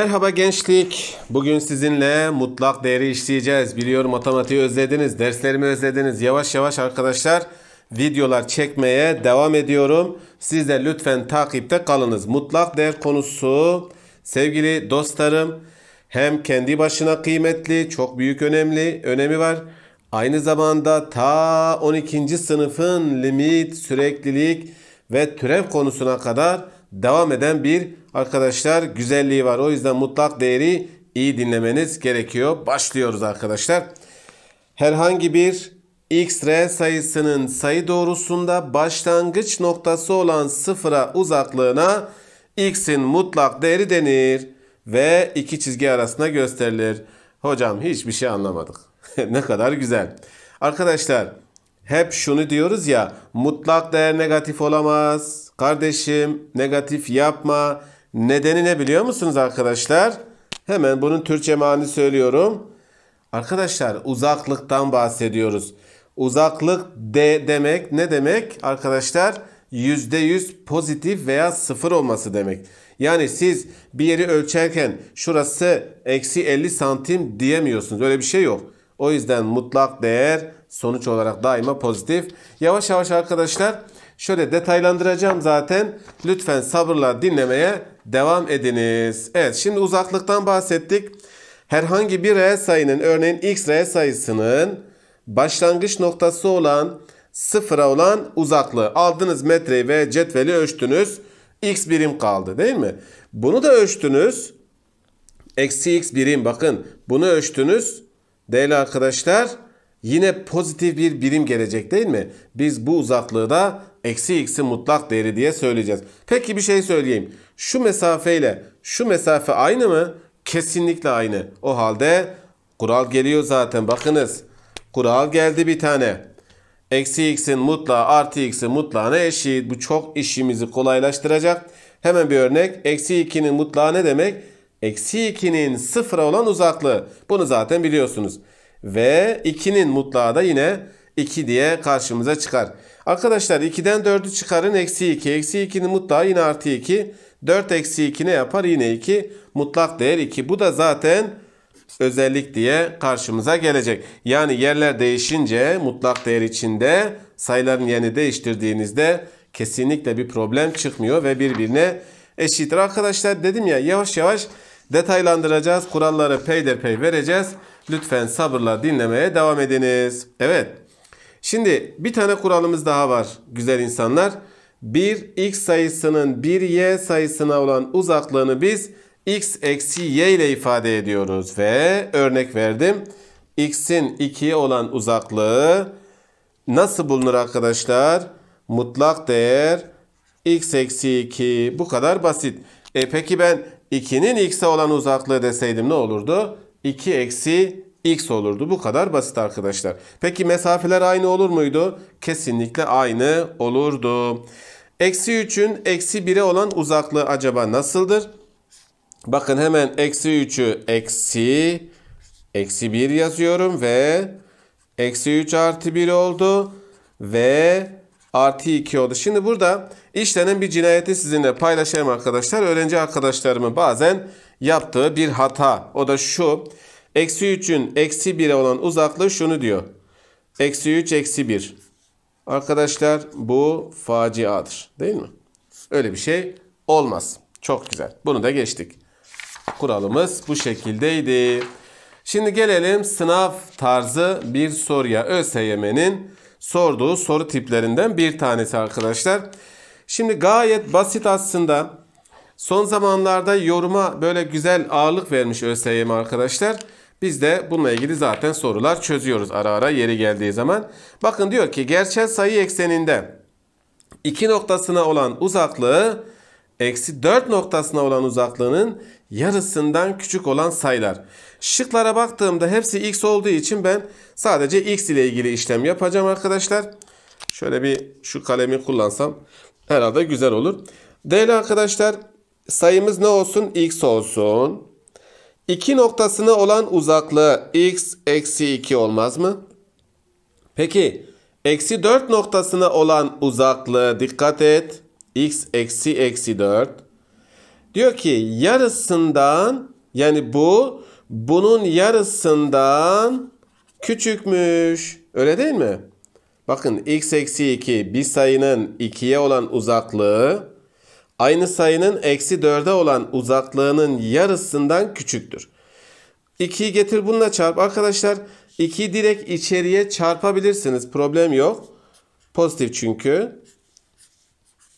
Merhaba gençlik. Bugün sizinle mutlak değeri işleyeceğiz. Biliyorum matematiği özlediniz, derslerimi özlediniz. Yavaş yavaş arkadaşlar videolar çekmeye devam ediyorum. Siz de lütfen takipte kalınız. Mutlak değer konusu sevgili dostlarım hem kendi başına kıymetli, çok büyük önemli, önemi var. Aynı zamanda ta 12. sınıfın limit, süreklilik ve türev konusuna kadar devam eden bir arkadaşlar güzelliği var. O yüzden mutlak değeri iyi dinlemeniz gerekiyor. Başlıyoruz arkadaşlar. Herhangi bir x, r sayısının sayı doğrusunda başlangıç noktası olan sıfıra uzaklığına x'in mutlak değeri denir ve iki çizgi arasında gösterilir. Hocam hiçbir şey anlamadık. ne kadar güzel. Arkadaşlar hep şunu diyoruz ya mutlak değer negatif olamaz. Kardeşim negatif yapma. Nedeni ne biliyor musunuz arkadaşlar? Hemen bunun Türkçe mani söylüyorum. Arkadaşlar uzaklıktan bahsediyoruz. Uzaklık de demek ne demek arkadaşlar? %100 pozitif veya sıfır olması demek. Yani siz bir yeri ölçerken şurası eksi 50 santim diyemiyorsunuz. Öyle bir şey yok. O yüzden mutlak değer sonuç olarak daima pozitif. Yavaş yavaş arkadaşlar Şöyle detaylandıracağım zaten. Lütfen sabırla dinlemeye devam ediniz. Evet şimdi uzaklıktan bahsettik. Herhangi bir reel sayının örneğin x reel sayısının başlangıç noktası olan sıfıra olan uzaklığı. Aldınız metreyi ve cetveli ölçtünüz. X birim kaldı değil mi? Bunu da ölçtünüz. Eksi x birim bakın. Bunu ölçtünüz. Değerli arkadaşlar yine pozitif bir birim gelecek değil mi? Biz bu uzaklığı da eksi x'i mutlak değeri diye söyleyeceğiz. Peki bir şey söyleyeyim. Şu mesafeyle şu mesafe aynı mı? Kesinlikle aynı. O halde kural geliyor zaten bakınız. Kural geldi bir tane. Eksi x'in mutlağı artı x'in mutlağına eşit. Bu çok işimizi kolaylaştıracak. Hemen bir örnek. Eksi 2'nin mutlağı ne demek? Eksi 2'nin sıfıra olan uzaklığı. Bunu zaten biliyorsunuz. Ve 2'nin mutlağı da yine 2 diye karşımıza çıkar. Arkadaşlar 2'den 4'ü çıkarın eksi 2. Eksi 2'nin mutlağı yine artı 2. 4 eksi 2 ne yapar? Yine 2. Mutlak değer 2. Bu da zaten özellik diye karşımıza gelecek. Yani yerler değişince mutlak değer içinde sayıların yerini değiştirdiğinizde kesinlikle bir problem çıkmıyor ve birbirine eşittir. Arkadaşlar dedim ya yavaş yavaş detaylandıracağız. Kuralları peyderpey vereceğiz. Lütfen sabırla dinlemeye devam ediniz. Evet. Şimdi bir tane kuralımız daha var güzel insanlar. Bir x sayısının bir y sayısına olan uzaklığını biz x eksi y ile ifade ediyoruz. Ve örnek verdim. x'in 2'ye olan uzaklığı nasıl bulunur arkadaşlar? Mutlak değer x eksi 2 bu kadar basit. E peki ben 2'nin x'e olan uzaklığı deseydim ne olurdu? 2 eksi x olurdu. Bu kadar basit arkadaşlar. Peki mesafeler aynı olur muydu? Kesinlikle aynı olurdu. Eksi 3'ün eksi 1'e olan uzaklığı acaba nasıldır? Bakın hemen eksi 3'ü eksi, eksi 1 yazıyorum ve eksi 3 artı 1 oldu ve artı 2 oldu. Şimdi burada işlenen bir cinayeti sizinle paylaşayım arkadaşlar. Öğrenci arkadaşlarımın bazen yaptığı bir hata. O da şu. Şu. Eksi 3'ün eksi 1'e olan uzaklığı şunu diyor. Eksi 3 eksi 1. Arkadaşlar bu faciadır değil mi? Öyle bir şey olmaz. Çok güzel. Bunu da geçtik. Kuralımız bu şekildeydi. Şimdi gelelim sınav tarzı bir soruya. ÖSYM'nin sorduğu soru tiplerinden bir tanesi arkadaşlar. Şimdi gayet basit aslında. Son zamanlarda yoruma böyle güzel ağırlık vermiş ÖSYM arkadaşlar. Biz de bununla ilgili zaten sorular çözüyoruz ara ara yeri geldiği zaman. Bakın diyor ki gerçel sayı ekseninde iki noktasına olan uzaklığı eksi 4 noktasına olan uzaklığının yarısından küçük olan sayılar. Şıklara baktığımda hepsi x olduğu için ben sadece x ile ilgili işlem yapacağım arkadaşlar. Şöyle bir şu kalemi kullansam herhalde güzel olur. Değerli arkadaşlar sayımız ne olsun? x olsun. İki noktasına olan uzaklığı x eksi 2 olmaz mı? Peki eksi 4 noktasına olan uzaklığı dikkat et. x eksi eksi 4. Diyor ki yarısından yani bu bunun yarısından küçükmüş. Öyle değil mi? Bakın x eksi 2 bir sayının 2'ye olan uzaklığı aynı sayının eksi 4'e olan uzaklığının yarısından küçüktür. 2'yi getir bununla çarp. Arkadaşlar 2'yi direkt içeriye çarpabilirsiniz. Problem yok. Pozitif çünkü.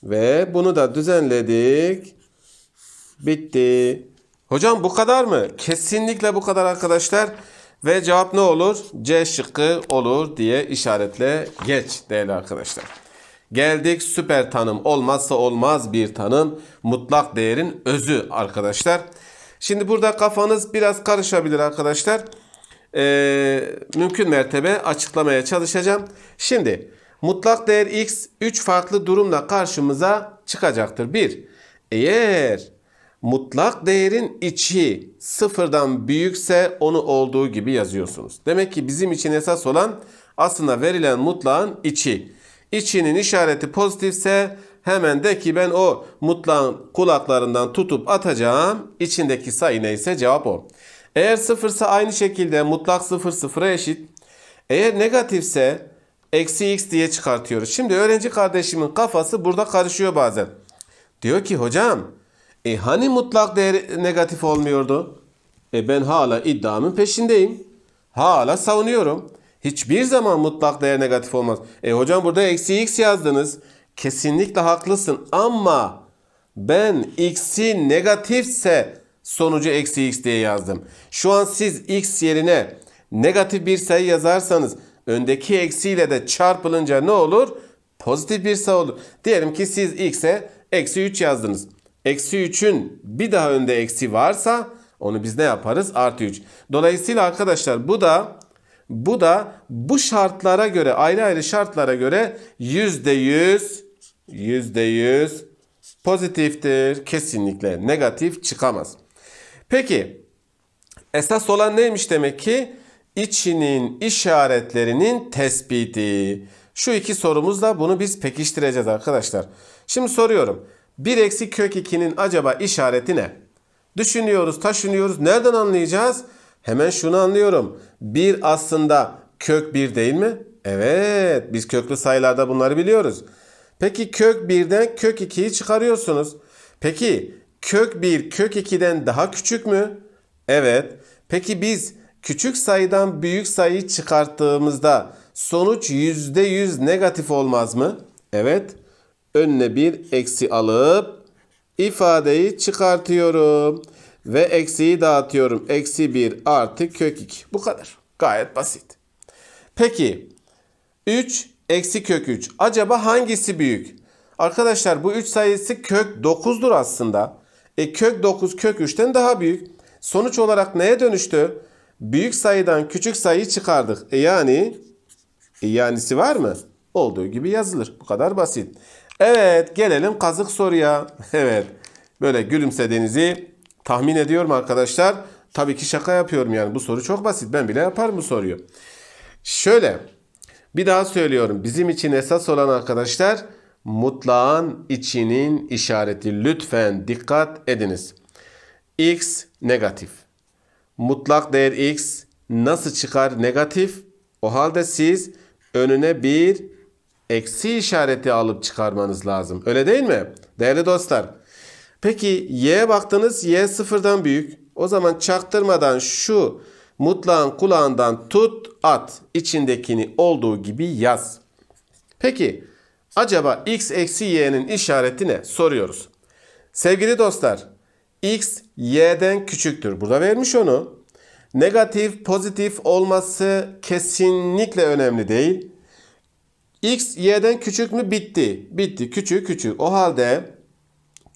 Ve bunu da düzenledik. Bitti. Hocam bu kadar mı? Kesinlikle bu kadar arkadaşlar. Ve cevap ne olur? C şıkkı olur diye işaretle geç değerli arkadaşlar. Geldik süper tanım olmazsa olmaz bir tanım mutlak değerin özü arkadaşlar. Şimdi burada kafanız biraz karışabilir arkadaşlar. Ee, mümkün mertebe açıklamaya çalışacağım. Şimdi mutlak değer x 3 farklı durumla karşımıza çıkacaktır. 1. Eğer mutlak değerin içi sıfırdan büyükse onu olduğu gibi yazıyorsunuz. Demek ki bizim için esas olan aslında verilen mutlağın içi. İçinin işareti pozitifse hemen de ki ben o mutlağın kulaklarından tutup atacağım. İçindeki sayı neyse cevap o. Eğer sıfırsa aynı şekilde mutlak sıfır sıfıra eşit. Eğer negatifse eksi x diye çıkartıyoruz. Şimdi öğrenci kardeşimin kafası burada karışıyor bazen. Diyor ki hocam e hani mutlak değer negatif olmuyordu? E ben hala iddiamın peşindeyim. Hala savunuyorum. Hiçbir zaman mutlak değer negatif olmaz. E hocam burada eksi x yazdınız. Kesinlikle haklısın ama ben x'i negatifse sonucu eksi x diye yazdım. Şu an siz x yerine negatif bir sayı yazarsanız öndeki eksiyle de çarpılınca ne olur? Pozitif bir sayı olur. Diyelim ki siz x'e eksi 3 yazdınız. Eksi 3'ün bir daha önde eksi varsa onu biz ne yaparız? Artı 3. Dolayısıyla arkadaşlar bu da bu da bu şartlara göre ayrı ayrı şartlara göre yüzde yüz yüzde yüz pozitiftir. Kesinlikle negatif çıkamaz. Peki esas olan neymiş demek ki? İçinin işaretlerinin tespiti. Şu iki sorumuzla bunu biz pekiştireceğiz arkadaşlar. Şimdi soruyorum. 1 eksi kök 2'nin acaba işareti ne? Düşünüyoruz, taşınıyoruz. Nereden anlayacağız? Hemen şunu anlıyorum. 1 aslında kök 1 değil mi? Evet biz köklü sayılarda bunları biliyoruz. Peki kök 1'den kök 2'yi çıkarıyorsunuz. Peki kök 1 kök 2'den daha küçük mü? Evet. Peki biz küçük sayıdan büyük sayıyı çıkarttığımızda sonuç %100 negatif olmaz mı? Evet. Önüne bir eksi alıp ifadeyi çıkartıyorum. Ve eksiyi dağıtıyorum. Eksi 1 artı kök 2. Bu kadar. Gayet basit. Peki 3 eksi kök 3. Acaba hangisi büyük? Arkadaşlar bu 3 sayısı kök 9'dur aslında. E kök 9 kök 3'ten daha büyük. Sonuç olarak neye dönüştü? Büyük sayıdan küçük sayıyı çıkardık. E yani e yanisi var mı? Olduğu gibi yazılır. Bu kadar basit. Evet gelelim kazık soruya. Evet böyle gülümsediğinizi Tahmin ediyorum arkadaşlar. Tabii ki şaka yapıyorum yani. Bu soru çok basit. Ben bile yaparım bu soruyu. Şöyle. Bir daha söylüyorum. Bizim için esas olan arkadaşlar mutlağın içinin işareti. Lütfen dikkat ediniz. X negatif. Mutlak değer X nasıl çıkar negatif? O halde siz önüne bir eksi işareti alıp çıkarmanız lazım. Öyle değil mi? Değerli dostlar. Peki y'ye baktınız y sıfırdan büyük. O zaman çaktırmadan şu mutlağın kulağından tut at. içindekini olduğu gibi yaz. Peki acaba x eksi y'nin işareti ne? Soruyoruz. Sevgili dostlar x y'den küçüktür. Burada vermiş onu. Negatif pozitif olması kesinlikle önemli değil. x y'den küçük mü? Bitti. Bitti. Küçük küçük. O halde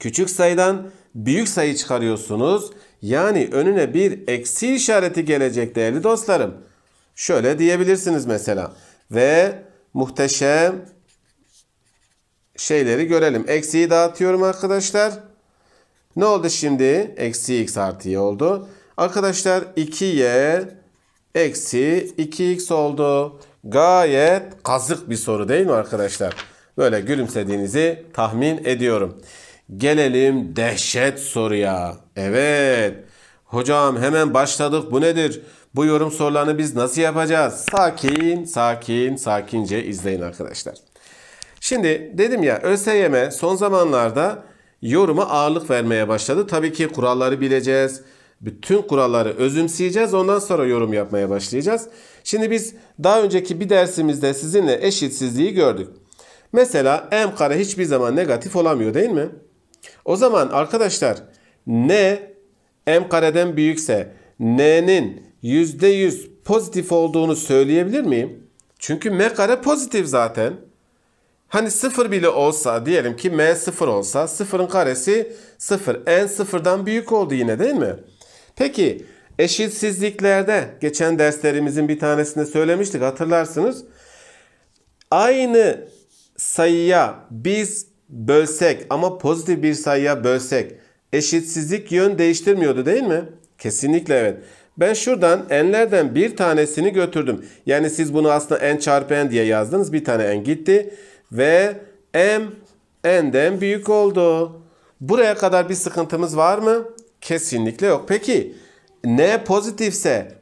Küçük sayıdan büyük sayı çıkarıyorsunuz. Yani önüne bir eksi işareti gelecek değerli dostlarım. Şöyle diyebilirsiniz mesela. Ve muhteşem şeyleri görelim. Eksiyi dağıtıyorum arkadaşlar. Ne oldu şimdi? Eksi x artı y oldu. Arkadaşlar 2y eksi 2x oldu. Gayet kazık bir soru değil mi arkadaşlar? Böyle gülümsediğinizi tahmin ediyorum. Gelelim dehşet soruya. Evet. Hocam hemen başladık. Bu nedir? Bu yorum sorularını biz nasıl yapacağız? Sakin, sakin, sakince izleyin arkadaşlar. Şimdi dedim ya ÖSYM son zamanlarda yoruma ağırlık vermeye başladı. Tabii ki kuralları bileceğiz. Bütün kuralları özümseyeceğiz. Ondan sonra yorum yapmaya başlayacağız. Şimdi biz daha önceki bir dersimizde sizinle eşitsizliği gördük. Mesela m kare hiçbir zaman negatif olamıyor değil mi? O zaman arkadaşlar n m kareden büyükse n'nin %100 pozitif olduğunu söyleyebilir miyim? Çünkü m kare pozitif zaten. Hani sıfır bile olsa diyelim ki m sıfır olsa sıfırın karesi sıfır. n sıfırdan büyük oldu yine değil mi? Peki eşitsizliklerde geçen derslerimizin bir tanesinde söylemiştik hatırlarsınız. Aynı sayıya biz bölsek ama pozitif bir sayıya bölsek eşitsizlik yön değiştirmiyordu değil mi? Kesinlikle evet. Ben şuradan n'lerden bir tanesini götürdüm. Yani siz bunu aslında n çarpı n diye yazdınız. Bir tane n gitti. Ve m n'den büyük oldu. Buraya kadar bir sıkıntımız var mı? Kesinlikle yok. Peki n pozitifse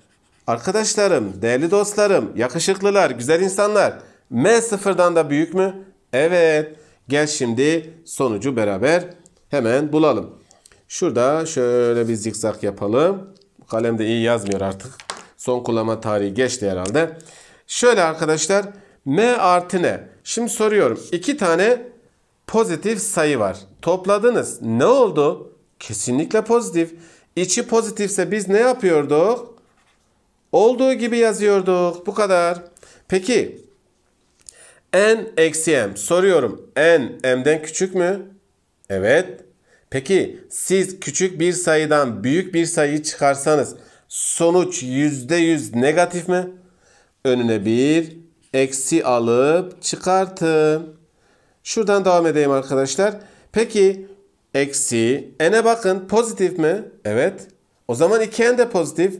arkadaşlarım, değerli dostlarım, yakışıklılar, güzel insanlar m sıfırdan da büyük mü? Evet. Gel şimdi sonucu beraber hemen bulalım. Şurada şöyle bir zikzak yapalım. Kalem de iyi yazmıyor artık. Son kullanma tarihi geçti herhalde. Şöyle arkadaşlar m artı ne? Şimdi soruyorum. iki tane pozitif sayı var. Topladınız. Ne oldu? Kesinlikle pozitif. İçi pozitifse biz ne yapıyorduk? Olduğu gibi yazıyorduk. Bu kadar. Peki n eksi m. Soruyorum n m'den küçük mü? Evet. Peki siz küçük bir sayıdan büyük bir sayı çıkarsanız sonuç %100 negatif mi? Önüne bir eksi alıp çıkartın. Şuradan devam edeyim arkadaşlar. Peki eksi n'e bakın pozitif mi? Evet. O zaman 2n de pozitif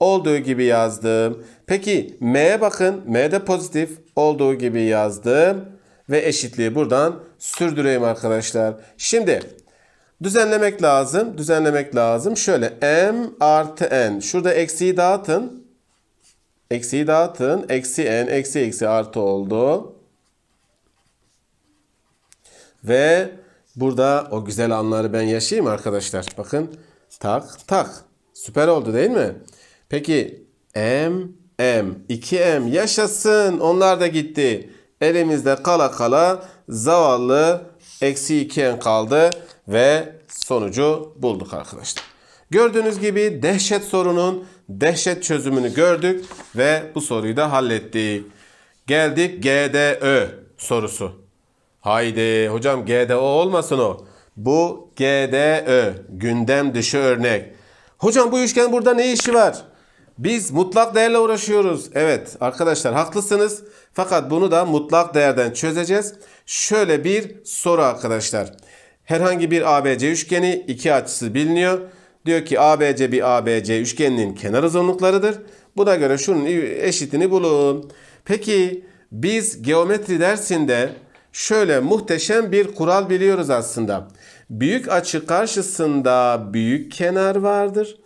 olduğu gibi yazdım. Peki M'ye bakın. M'de pozitif olduğu gibi yazdım. Ve eşitliği buradan sürdüreyim arkadaşlar. Şimdi düzenlemek lazım. Düzenlemek lazım. Şöyle M artı N. Şurada eksiği dağıtın. Eksiği dağıtın. Eksi N eksi eksi artı oldu. Ve burada o güzel anları ben yaşayayım arkadaşlar. Bakın tak tak. Süper oldu değil mi? Peki M M. 2M yaşasın. Onlar da gitti. Elimizde kala kala zavallı eksi 2M kaldı ve sonucu bulduk arkadaşlar. Gördüğünüz gibi dehşet sorunun dehşet çözümünü gördük ve bu soruyu da hallettik. Geldik GDÖ sorusu. Haydi hocam GDO olmasın o. Bu GDÖ gündem dışı örnek. Hocam bu üçgen burada ne işi var? Biz mutlak değerle uğraşıyoruz. Evet arkadaşlar haklısınız. Fakat bunu da mutlak değerden çözeceğiz. Şöyle bir soru arkadaşlar. Herhangi bir ABC üçgeni iki açısı biliniyor. Diyor ki ABC bir ABC üçgeninin kenar uzunluklarıdır. Buna göre şunun eşitini bulun. Peki biz geometri dersinde şöyle muhteşem bir kural biliyoruz aslında. Büyük açı karşısında büyük kenar vardır.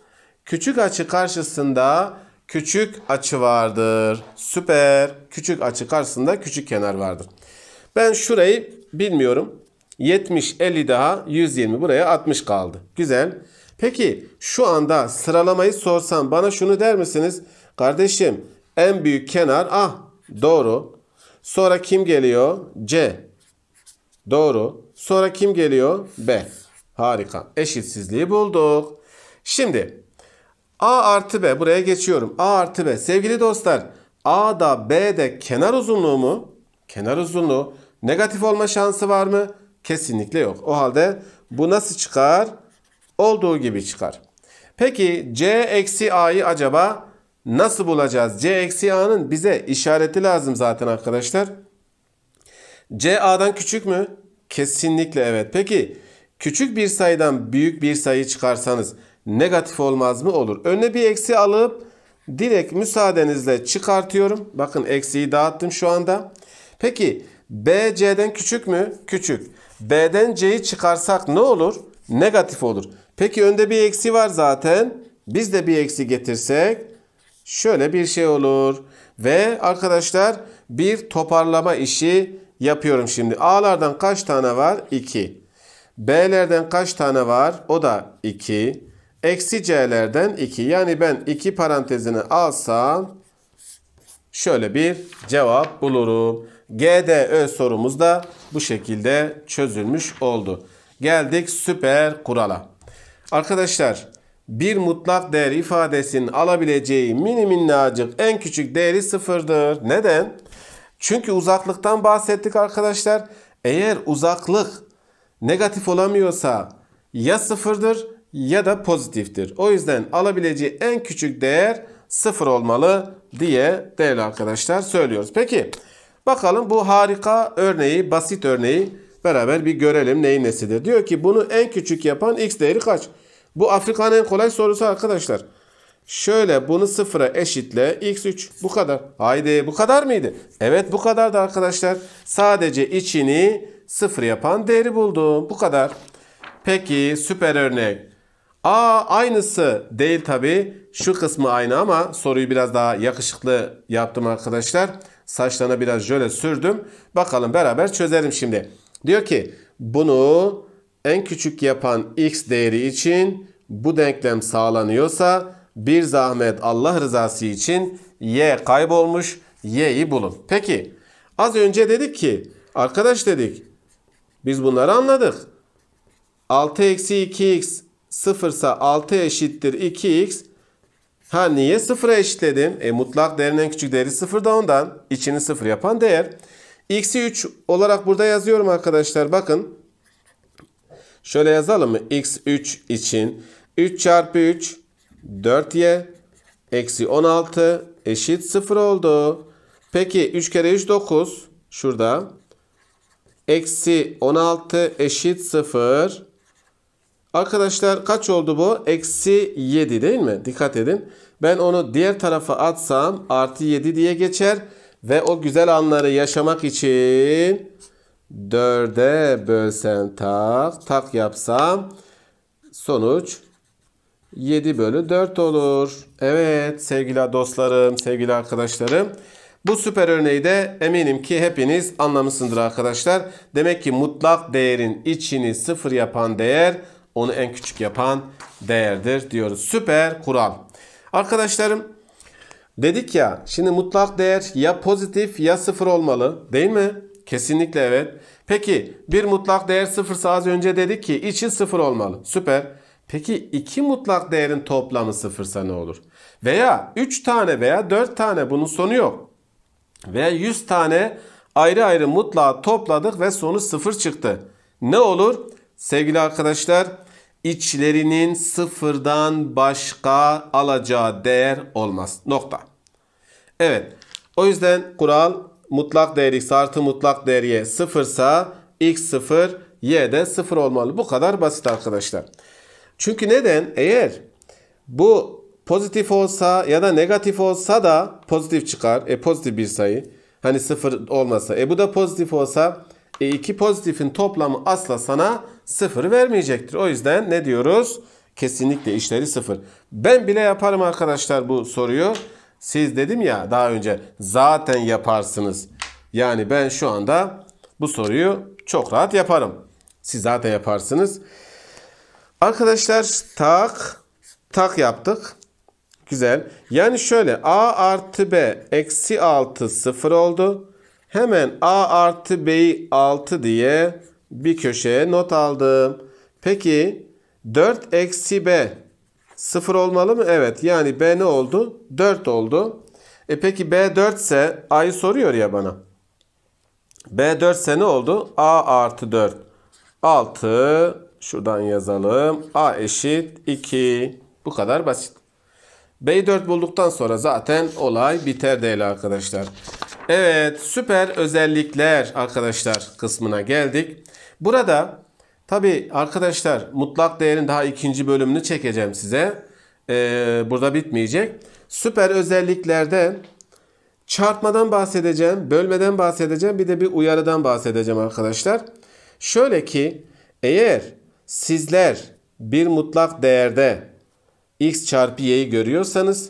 Küçük açı karşısında küçük açı vardır. Süper. Küçük açı karşısında küçük kenar vardır. Ben şurayı bilmiyorum. 70, 50 daha 120 buraya 60 kaldı. Güzel. Peki şu anda sıralamayı sorsam bana şunu der misiniz? Kardeşim en büyük kenar A. Doğru. Sonra kim geliyor? C. Doğru. Sonra kim geliyor? B. Harika. Eşitsizliği bulduk. Şimdi A artı B buraya geçiyorum. A artı B. Sevgili dostlar A da B de kenar uzunluğu mu? Kenar uzunluğu. Negatif olma şansı var mı? Kesinlikle yok. O halde bu nasıl çıkar? Olduğu gibi çıkar. Peki C eksi A'yı acaba nasıl bulacağız? C eksi A'nın bize işareti lazım zaten arkadaşlar. C A'dan küçük mü? Kesinlikle evet. Peki küçük bir sayıdan büyük bir sayı çıkarsanız negatif olmaz mı? Olur. Önüne bir eksi alıp direkt müsaadenizle çıkartıyorum. Bakın eksiyi dağıttım şu anda. Peki B C'den küçük mü? Küçük. B'den C'yi çıkarsak ne olur? Negatif olur. Peki önde bir eksi var zaten. Biz de bir eksi getirsek şöyle bir şey olur. Ve arkadaşlar bir toparlama işi yapıyorum şimdi. A'lardan kaç tane var? 2. B'lerden kaç tane var? O da 2. Eksi c'lerden 2. Yani ben 2 parantezini alsam şöyle bir cevap bulurum. GDÖ sorumuz da bu şekilde çözülmüş oldu. Geldik süper kurala. Arkadaşlar bir mutlak değer ifadesinin alabileceği mini minnacık en küçük değeri sıfırdır. Neden? Çünkü uzaklıktan bahsettik arkadaşlar. Eğer uzaklık negatif olamıyorsa ya sıfırdır ya da pozitiftir. O yüzden alabileceği en küçük değer sıfır olmalı diye değerli arkadaşlar söylüyoruz. Peki bakalım bu harika örneği, basit örneği beraber bir görelim neyin nesidir. Diyor ki bunu en küçük yapan x değeri kaç? Bu Afrika'nın en kolay sorusu arkadaşlar. Şöyle bunu sıfıra eşitle x3 bu kadar. Haydi bu kadar mıydı? Evet bu kadardı arkadaşlar. Sadece içini sıfır yapan değeri buldum. Bu kadar. Peki süper örnek. A aynısı değil tabi. Şu kısmı aynı ama soruyu biraz daha yakışıklı yaptım arkadaşlar. Saçlarına biraz jöle sürdüm. Bakalım beraber çözelim şimdi. Diyor ki bunu en küçük yapan x değeri için bu denklem sağlanıyorsa bir zahmet Allah rızası için y kaybolmuş y'yi bulun. Peki az önce dedik ki arkadaş dedik biz bunları anladık. 6 eksi 2x 0 ise 6 eşittir 2x. Ha niye 0'a eşitledim? E, mutlak değerin en küçük değeri 0 da ondan. İçini 0 yapan değer. X'i 3 olarak burada yazıyorum arkadaşlar. Bakın. Şöyle yazalım mı? X3 için 3 çarpı 3 4y eksi 16 eşit 0 oldu. Peki 3 kere 3 9 şurada. Eksi 16 eşit 0. Arkadaşlar kaç oldu bu? Eksi 7 değil mi? Dikkat edin. Ben onu diğer tarafa atsam artı 7 diye geçer. Ve o güzel anları yaşamak için 4'e bölsem tak tak yapsam sonuç 7 bölü 4 olur. Evet sevgili dostlarım, sevgili arkadaşlarım. Bu süper örneği de eminim ki hepiniz anlamışsındır arkadaşlar. Demek ki mutlak değerin içini sıfır yapan değer onu en küçük yapan değerdir diyoruz. Süper kural. Arkadaşlarım dedik ya şimdi mutlak değer ya pozitif ya sıfır olmalı değil mi? Kesinlikle evet. Peki bir mutlak değer sıfırsa az önce dedik ki için sıfır olmalı. Süper. Peki iki mutlak değerin toplamı sıfırsa ne olur? Veya üç tane veya dört tane bunun sonu yok. Veya yüz tane ayrı ayrı mutlağı topladık ve sonu sıfır çıktı. Ne olur? Sevgili arkadaşlar içlerinin sıfırdan başka alacağı değer olmaz. Nokta. Evet. O yüzden kural mutlak değer x artı mutlak değer y sıfırsa x sıfır y de sıfır olmalı. Bu kadar basit arkadaşlar. Çünkü neden? Eğer bu pozitif olsa ya da negatif olsa da pozitif çıkar. E pozitif bir sayı. Hani sıfır olmasa. E bu da pozitif olsa e 2 pozitifin toplamı asla sana sıfır vermeyecektir. O yüzden ne diyoruz? Kesinlikle işleri sıfır. Ben bile yaparım arkadaşlar bu soruyu. Siz dedim ya daha önce zaten yaparsınız. Yani ben şu anda bu soruyu çok rahat yaparım. Siz zaten yaparsınız. Arkadaşlar tak tak yaptık. Güzel. Yani şöyle a artı b eksi 6 sıfır oldu. Hemen A artı B'yi 6 diye bir köşeye not aldım. Peki 4 eksi B 0 olmalı mı? Evet. Yani B ne oldu? 4 oldu. E peki B 4 ise A'yı soruyor ya bana. B 4 ise ne oldu? A artı 4. 6. Şuradan yazalım. A eşit 2. Bu kadar basit. B4 bulduktan sonra zaten olay biter değil arkadaşlar. Evet süper özellikler arkadaşlar kısmına geldik. Burada tabi arkadaşlar mutlak değerin daha ikinci bölümünü çekeceğim size. Ee, burada bitmeyecek. Süper özelliklerde çarpmadan bahsedeceğim, bölmeden bahsedeceğim bir de bir uyarıdan bahsedeceğim arkadaşlar. Şöyle ki eğer sizler bir mutlak değerde x çarpı y'yi görüyorsanız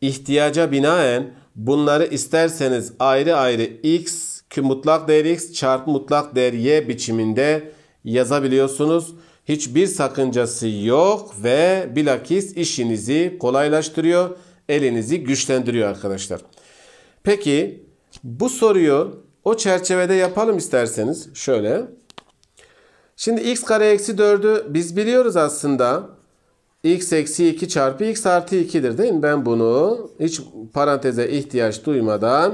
ihtiyaca binaen Bunları isterseniz ayrı ayrı x mutlak değer x çarpı mutlak değer y biçiminde yazabiliyorsunuz. Hiçbir sakıncası yok ve bilakis işinizi kolaylaştırıyor, elinizi güçlendiriyor arkadaşlar. Peki bu soruyu o çerçevede yapalım isterseniz. Şöyle. Şimdi x kare eksi 4'ü biz biliyoruz aslında x eksi 2 çarpı x artı 2'dir değil mi? Ben bunu hiç paranteze ihtiyaç duymadan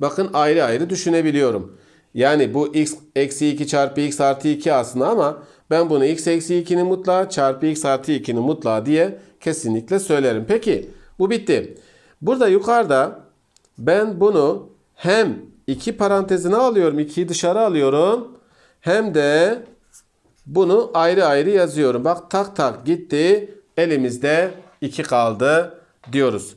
bakın ayrı ayrı düşünebiliyorum. Yani bu x eksi 2 çarpı x artı 2 aslında ama ben bunu x eksi 2'nin mutlağı çarpı x artı 2'nin mutlağı diye kesinlikle söylerim. Peki bu bitti. Burada yukarıda ben bunu hem 2 parantezine alıyorum. 2'yi dışarı alıyorum. Hem de bunu ayrı ayrı yazıyorum. Bak tak tak gitti. Elimizde 2 kaldı diyoruz.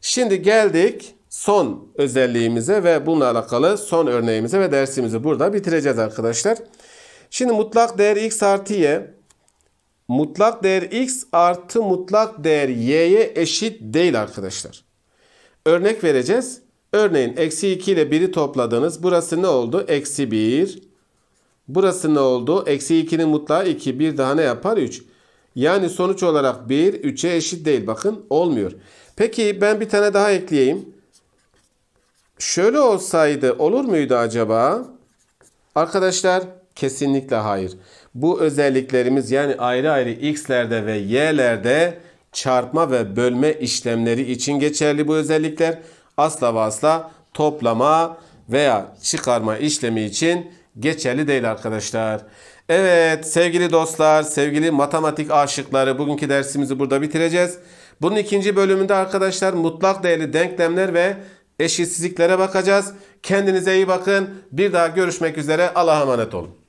Şimdi geldik son özelliğimize ve bununla alakalı son örneğimize ve dersimizi burada bitireceğiz arkadaşlar. Şimdi mutlak değer x artı y mutlak değer x artı mutlak değer y'ye eşit değil arkadaşlar. Örnek vereceğiz. Örneğin eksi 2 ile 1'i topladınız. Burası ne oldu? Eksi 1. Burası ne oldu? Eksi 2'nin mutlağı 2. Bir daha ne yapar? 3. Yani sonuç olarak 1 3'e eşit değil. Bakın olmuyor. Peki ben bir tane daha ekleyeyim. Şöyle olsaydı olur muydu acaba? Arkadaşlar kesinlikle hayır. Bu özelliklerimiz yani ayrı ayrı x'lerde ve y'lerde çarpma ve bölme işlemleri için geçerli bu özellikler. Asla ve asla toplama veya çıkarma işlemi için geçerli değil arkadaşlar. Evet sevgili dostlar, sevgili matematik aşıkları bugünkü dersimizi burada bitireceğiz. Bunun ikinci bölümünde arkadaşlar mutlak değerli denklemler ve eşitsizliklere bakacağız. Kendinize iyi bakın. Bir daha görüşmek üzere. Allah'a emanet olun.